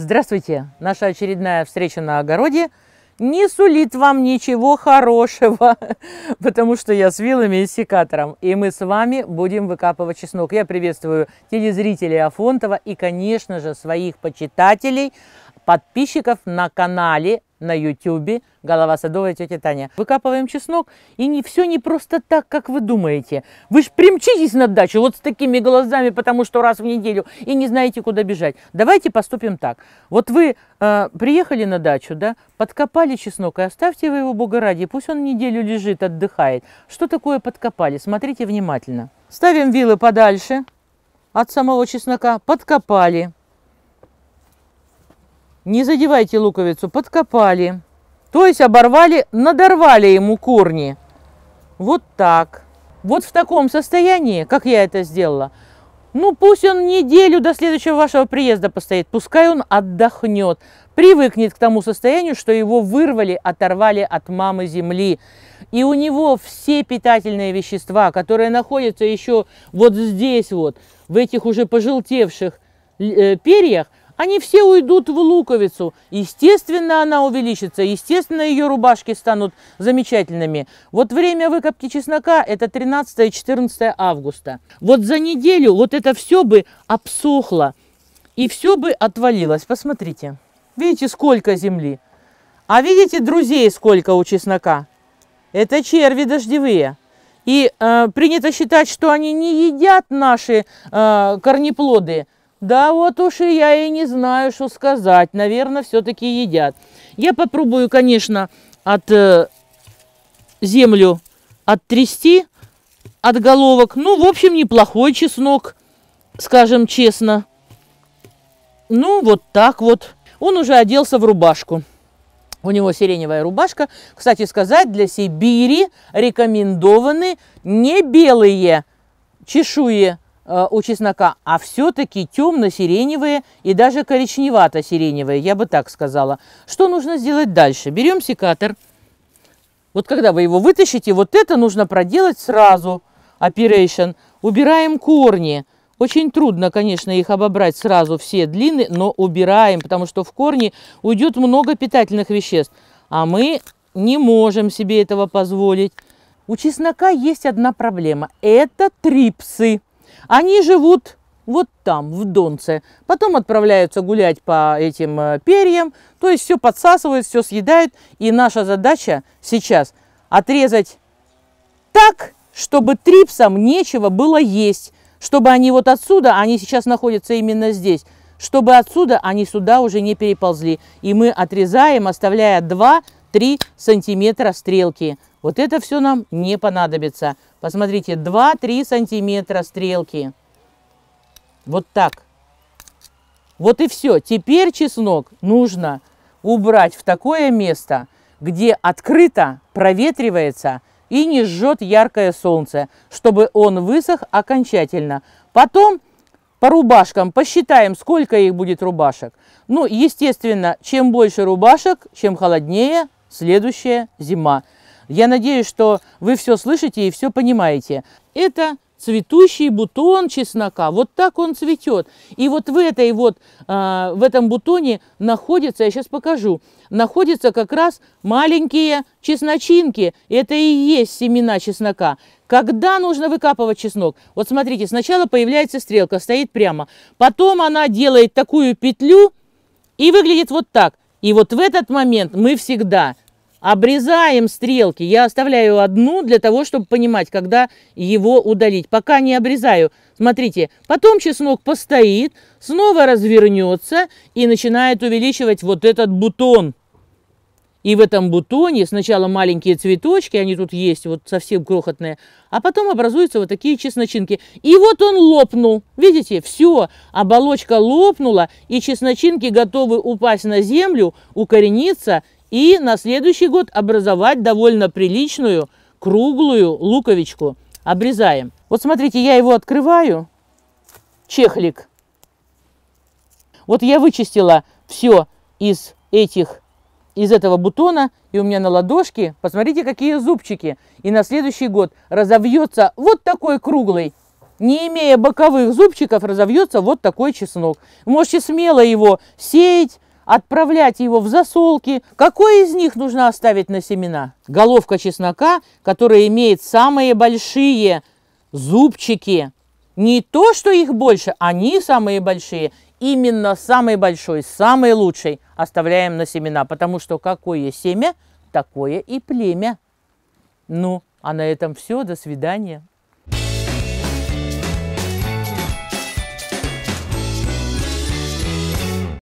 Здравствуйте! Наша очередная встреча на огороде не сулит вам ничего хорошего, потому что я с вилами и секатором, и мы с вами будем выкапывать чеснок. Я приветствую телезрителей Афонтова и, конечно же, своих почитателей, подписчиков на канале на YouTube «Голова садовая тетя Таня». Выкапываем чеснок, и не, все не просто так, как вы думаете. Вы же примчитесь на дачу вот с такими глазами, потому что раз в неделю, и не знаете, куда бежать. Давайте поступим так. Вот вы э, приехали на дачу, да, подкопали чеснок, и оставьте вы его, бога ради, пусть он неделю лежит, отдыхает. Что такое подкопали? Смотрите внимательно. Ставим вилы подальше от самого чеснока, подкопали. Не задевайте луковицу, подкопали. То есть оборвали, надорвали ему корни. Вот так. Вот в таком состоянии, как я это сделала. Ну, пусть он неделю до следующего вашего приезда постоит, пускай он отдохнет, привыкнет к тому состоянию, что его вырвали, оторвали от мамы земли. И у него все питательные вещества, которые находятся еще вот здесь вот, в этих уже пожелтевших э, перьях, они все уйдут в луковицу. Естественно, она увеличится, естественно, ее рубашки станут замечательными. Вот время выкопки чеснока – это 13-14 августа. Вот за неделю вот это все бы обсохло и все бы отвалилось. Посмотрите, видите, сколько земли. А видите, друзей сколько у чеснока? Это черви дождевые. И э, принято считать, что они не едят наши э, корнеплоды – да вот уж и я и не знаю, что сказать. Наверное, все-таки едят. Я попробую, конечно, от э, землю оттрясти от головок. Ну, в общем, неплохой чеснок, скажем честно. Ну, вот так вот. Он уже оделся в рубашку. У него сиреневая рубашка. Кстати сказать, для Сибири рекомендованы не белые чешуи Э, у чеснока, а все-таки темно-сиреневые и даже коричневато-сиреневые, я бы так сказала. Что нужно сделать дальше? Берем секатор. Вот когда вы его вытащите, вот это нужно проделать сразу. Operation. Убираем корни. Очень трудно, конечно, их обобрать сразу все длины, но убираем, потому что в корни уйдет много питательных веществ. А мы не можем себе этого позволить. У чеснока есть одна проблема. Это трипсы. Они живут вот там, в Донце. Потом отправляются гулять по этим э, перьям, то есть все подсасывают, все съедают. И наша задача сейчас отрезать так, чтобы трипсам нечего было есть, чтобы они вот отсюда, они сейчас находятся именно здесь, чтобы отсюда они сюда уже не переползли. И мы отрезаем, оставляя два 3 сантиметра стрелки. Вот это все нам не понадобится. Посмотрите, 2-3 сантиметра стрелки. Вот так. Вот и все. Теперь чеснок нужно убрать в такое место, где открыто проветривается и не жжет яркое солнце, чтобы он высох окончательно. Потом по рубашкам посчитаем, сколько их будет рубашек. Ну, естественно, чем больше рубашек, чем холоднее, следующая зима. Я надеюсь, что вы все слышите и все понимаете. Это цветущий бутон чеснока. Вот так он цветет. И вот в этой вот, э, в этом бутоне находится, я сейчас покажу, находятся как раз маленькие чесночинки. Это и есть семена чеснока. Когда нужно выкапывать чеснок? Вот смотрите, сначала появляется стрелка, стоит прямо. Потом она делает такую петлю и выглядит вот так. И вот в этот момент мы всегда обрезаем стрелки. Я оставляю одну для того, чтобы понимать, когда его удалить. Пока не обрезаю. Смотрите, потом чеснок постоит, снова развернется и начинает увеличивать вот этот бутон. И в этом бутоне сначала маленькие цветочки, они тут есть, вот совсем крохотные, а потом образуются вот такие чесночинки. И вот он лопнул. Видите, все, оболочка лопнула, и чесночинки готовы упасть на землю, укорениться и на следующий год образовать довольно приличную круглую луковичку. Обрезаем. Вот смотрите, я его открываю. Чехлик. Вот я вычистила все из этих из этого бутона, и у меня на ладошке, посмотрите, какие зубчики. И на следующий год разовьется вот такой круглый, не имея боковых зубчиков, разовьется вот такой чеснок. Можете смело его сеять, отправлять его в засолки. Какой из них нужно оставить на семена? Головка чеснока, которая имеет самые большие зубчики. Не то, что их больше, они самые большие именно самый большой, самый лучший оставляем на семена, потому что какое семя, такое и племя. Ну, а на этом все, до свидания.